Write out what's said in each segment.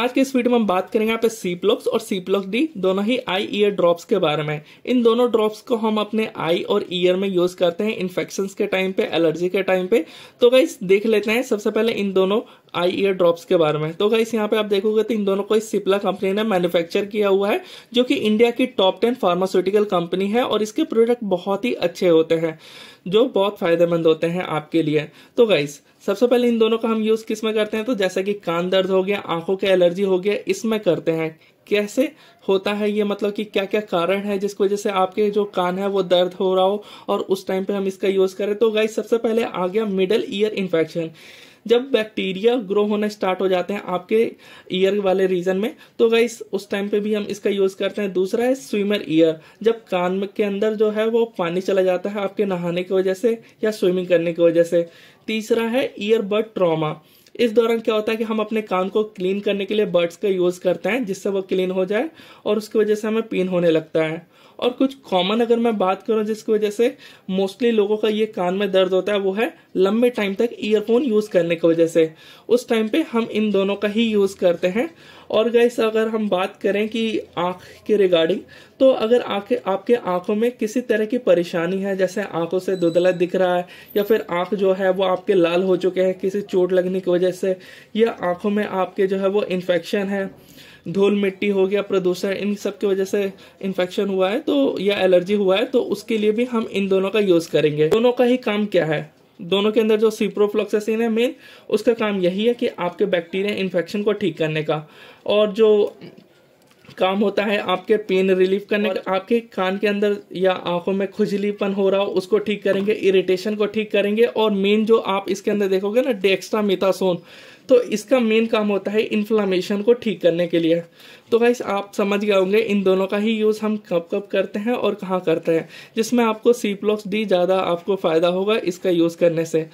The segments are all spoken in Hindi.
आज के इस वीडियो में हम बात करेंगे यहाँ पे सीप्लॉक्स और सीप्लॉक्स डी दोनों ही आई ईयर ड्रॉप्स के बारे में इन दोनों ड्रॉप्स को हम अपने आई और ईयर में यूज करते हैं इन्फेक्शन के टाइम पे एलर्जी के टाइम पे तो गाइज देख लेते हैं सबसे पहले इन दोनों आई ईयर ड्रॉप्स के बारे में तो गाइस यहाँ पे आप देखोगे तो इन दोनों को इस सिप्ला कंपनी ने मैन्युफैक्चर किया हुआ है जो कि इंडिया की टॉप टेन फार्मास्यूटिकल कंपनी है और इसके प्रोडक्ट बहुत ही अच्छे होते हैं जो बहुत फायदेमंद होते हैं आपके लिए तो गाइस सबसे पहले इन दोनों का हम यूज किस में करते हैं तो जैसे कि कान दर्द हो गया आंखों के एलर्जी हो गया इसमें करते हैं कैसे होता है ये मतलब कि क्या क्या कारण है जिसकी वजह से आपके जो कान है वो दर्द हो रहा हो और उस टाइम पे हम इसका यूज करें तो गाइस सबसे पहले आ गया मिडल ईयर इन्फेक्शन जब बैक्टीरिया ग्रो होना स्टार्ट हो जाते हैं आपके ईयर वाले रीजन में तो गाइस उस टाइम पे भी हम इसका यूज करते हैं दूसरा है स्विमर ईयर जब कान के अंदर जो है वो पानी चला जाता है आपके नहाने की वजह से या स्विमिंग करने की वजह से तीसरा है ईयरबड ट्रॉमा इस दौरान क्या होता है कि हम अपने कान को क्लीन करने के लिए बर्ड्स का यूज़ करते हैं जिससे वो क्लीन हो जाए और उसकी वजह से हमें पेन होने लगता है और कुछ कॉमन अगर मैं बात करूँ जिसकी वजह से मोस्टली लोगों का ये कान में दर्द होता है वो है लंबे टाइम तक ईयरफोन यूज करने की वजह से उस टाइम पे हम इन दोनों का ही यूज करते हैं और गैस अगर हम बात करें कि आंख के रिगार्डिंग तो अगर आंखें आपके आंखों में किसी तरह की परेशानी है जैसे आंखों से दुदला दिख रहा है या फिर आंख जो है वो आपके लाल हो चुके हैं किसी चोट लगने की वजह से या आंखों में आपके जो है वो इन्फेक्शन है धूल मिट्टी हो गया प्रदूषण इन सब की वजह से इन्फेक्शन हुआ है तो या एलर्जी हुआ है तो उसके लिए भी हम इन दोनों का यूज़ करेंगे दोनों का ही काम क्या है दोनों के अंदर जो सीप्रोफ्लॉक्सासिन है मेन उसका काम यही है कि आपके बैक्टीरिया इन्फेक्शन को ठीक करने का और जो काम होता है आपके पेन रिलीफ करने का आपके कान के अंदर या आंखों में खुजलीपन हो रहा हो उसको ठीक करेंगे इरिटेशन को ठीक करेंगे और मेन जो आप इसके अंदर देखोगे ना डेक्स्ट्रा मिथासोन तो इसका मेन काम होता है इन्फ्लामेशन को ठीक करने के लिए तो गाइस आप समझ गए होंगे इन दोनों का ही यूज़ हम कब कब करते हैं और कहाँ करते हैं जिसमें आपको सी प्लॉक्स डी ज़्यादा आपको फ़ायदा होगा इसका यूज़ करने से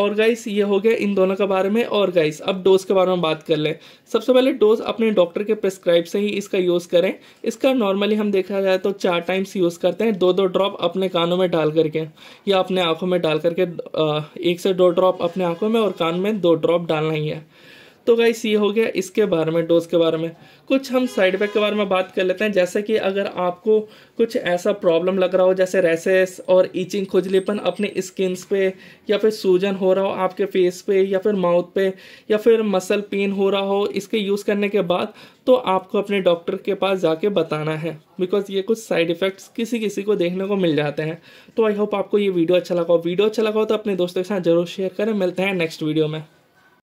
और गाइस ये हो गया इन दोनों के बारे में और गाइस अब डोज के बारे में बात कर लें सबसे पहले डोज अपने डॉक्टर के प्रिस्क्राइब से ही इसका यूज़ करें इसका नॉर्मली हम देखा जाए तो चार टाइम्स यूज़ करते हैं दो दो ड्रॉप अपने कानों में डाल करके या अपने आँखों में डाल करके एक से दो ड्रॉप अपने आँखों में और कान में दो ड्रॉप डालना ही नहीं है तो गाइस ये हो गया इसके बारे में डोज के बारे में कुछ हम साइड इफेक्ट के बारे में बात कर लेते हैं जैसे कि अगर आपको कुछ ऐसा प्रॉब्लम लग रहा हो जैसे रेसेस और ईचिंग खुजलीपन अपने स्किन्स पे या फिर सूजन हो रहा हो आपके फेस पे या फिर माउथ पे या फिर मसल पेन हो रहा हो इसके यूज़ करने के बाद तो आपको अपने डॉक्टर के पास जाके बताना है बिकॉज ये कुछ साइड इफ़ेक्ट्स किसी किसी को देखने को मिल जाते हैं तो आई होप आपको ये वीडियो अच्छा लगा हो वीडियो अच्छा लगा हो तो अपने दोस्तों के साथ जरूर शेयर करें मिलते हैं नेक्स्ट वीडियो में